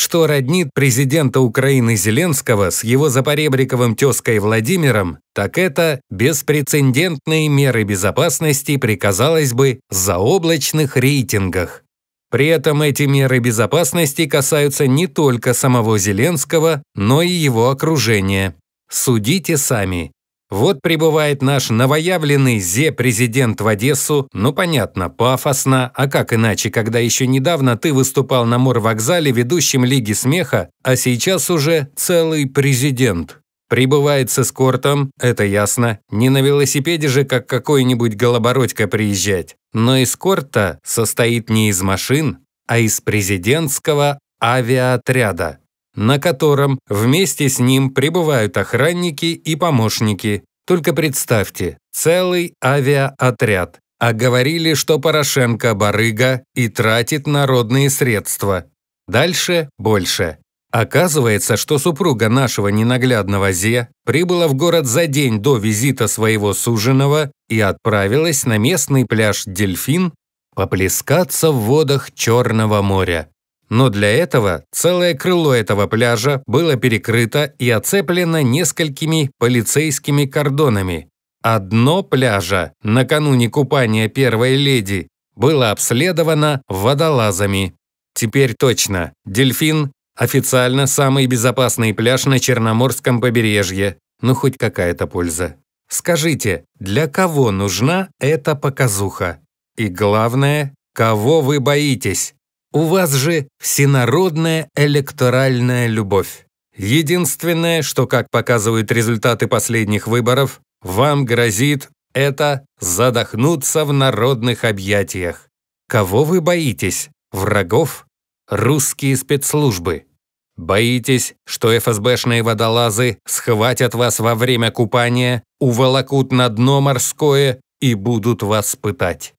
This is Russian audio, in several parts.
что роднит президента Украины Зеленского с его запоребриковым тезкой Владимиром, так это беспрецедентные меры безопасности при, казалось бы, заоблачных рейтингах. При этом эти меры безопасности касаются не только самого Зеленского, но и его окружения. Судите сами. Вот прибывает наш новоявленный зе-президент в Одессу, ну понятно, пафосно, а как иначе, когда еще недавно ты выступал на морвокзале ведущим Лиги смеха, а сейчас уже целый президент. Прибывает с эскортом, это ясно, не на велосипеде же, как какой-нибудь голобородька приезжать, но эскорт-то состоит не из машин, а из президентского авиаотряда на котором вместе с ним прибывают охранники и помощники. Только представьте, целый авиаотряд. А говорили, что Порошенко барыга и тратит народные средства. Дальше больше. Оказывается, что супруга нашего ненаглядного Зе прибыла в город за день до визита своего суженого и отправилась на местный пляж «Дельфин» поплескаться в водах Черного моря. Но для этого целое крыло этого пляжа было перекрыто и оцеплено несколькими полицейскими кордонами. Одно пляжа накануне купания первой леди было обследовано водолазами. Теперь точно, дельфин – официально самый безопасный пляж на Черноморском побережье. Ну, хоть какая-то польза. Скажите, для кого нужна эта показуха? И главное, кого вы боитесь? У вас же всенародная электоральная любовь. Единственное, что, как показывают результаты последних выборов, вам грозит – это задохнуться в народных объятиях. Кого вы боитесь? Врагов? Русские спецслужбы. Боитесь, что ФСБшные водолазы схватят вас во время купания, уволокут на дно морское и будут вас пытать.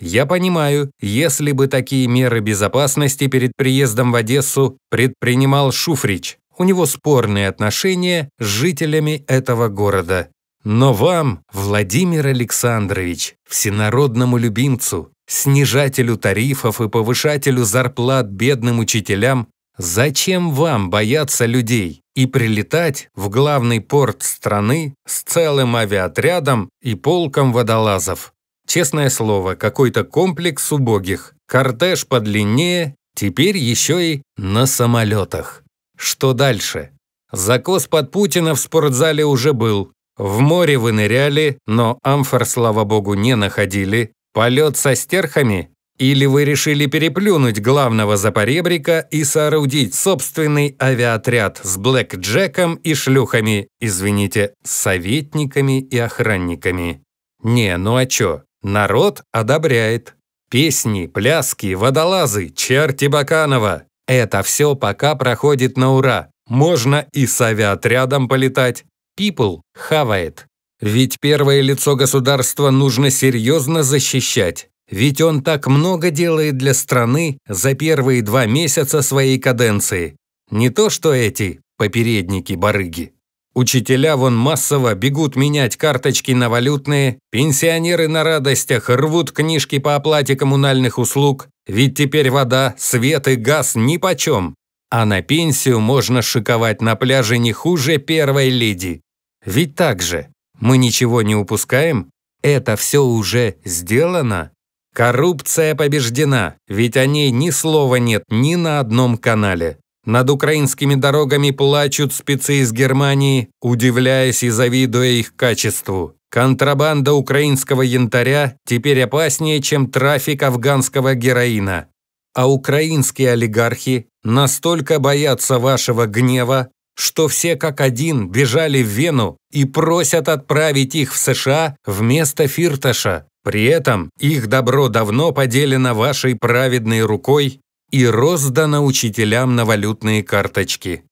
Я понимаю, если бы такие меры безопасности перед приездом в Одессу предпринимал Шуфрич, у него спорные отношения с жителями этого города. Но вам, Владимир Александрович, всенародному любимцу, снижателю тарифов и повышателю зарплат бедным учителям, зачем вам бояться людей и прилетать в главный порт страны с целым авиаотрядом и полком водолазов? честное слово, какой-то комплекс убогих. Кортеж подлиннее, теперь еще и на самолетах. Что дальше? Закос под Путина в спортзале уже был. В море вы ныряли, но амфор, слава богу, не находили. Полет со стерхами? Или вы решили переплюнуть главного запоребрика и соорудить собственный авиаотряд с блэк-джеком и шлюхами, извините, советниками и охранниками? Не, ну а чё? Народ одобряет. Песни, пляски, водолазы, черти Баканова. Это все пока проходит на ура. Можно и с авиаотрядом полетать. People хавает. Ведь первое лицо государства нужно серьезно защищать. Ведь он так много делает для страны за первые два месяца своей каденции. Не то что эти попередники-барыги. Учителя вон массово бегут менять карточки на валютные, пенсионеры на радостях рвут книжки по оплате коммунальных услуг, ведь теперь вода, свет и газ нипочем. А на пенсию можно шиковать на пляже не хуже первой леди. Ведь так же. Мы ничего не упускаем? Это все уже сделано? Коррупция побеждена, ведь о ней ни слова нет ни на одном канале. Над украинскими дорогами плачут спецы из Германии, удивляясь и завидуя их качеству. Контрабанда украинского янтаря теперь опаснее, чем трафик афганского героина. А украинские олигархи настолько боятся вашего гнева, что все как один бежали в Вену и просят отправить их в США вместо Фирташа. При этом их добро давно поделено вашей праведной рукой и роздана учителям на валютные карточки.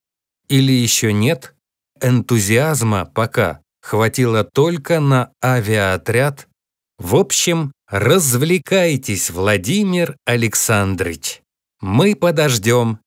Или еще нет? Энтузиазма пока хватило только на авиаотряд. В общем, развлекайтесь, Владимир Александрович. Мы подождем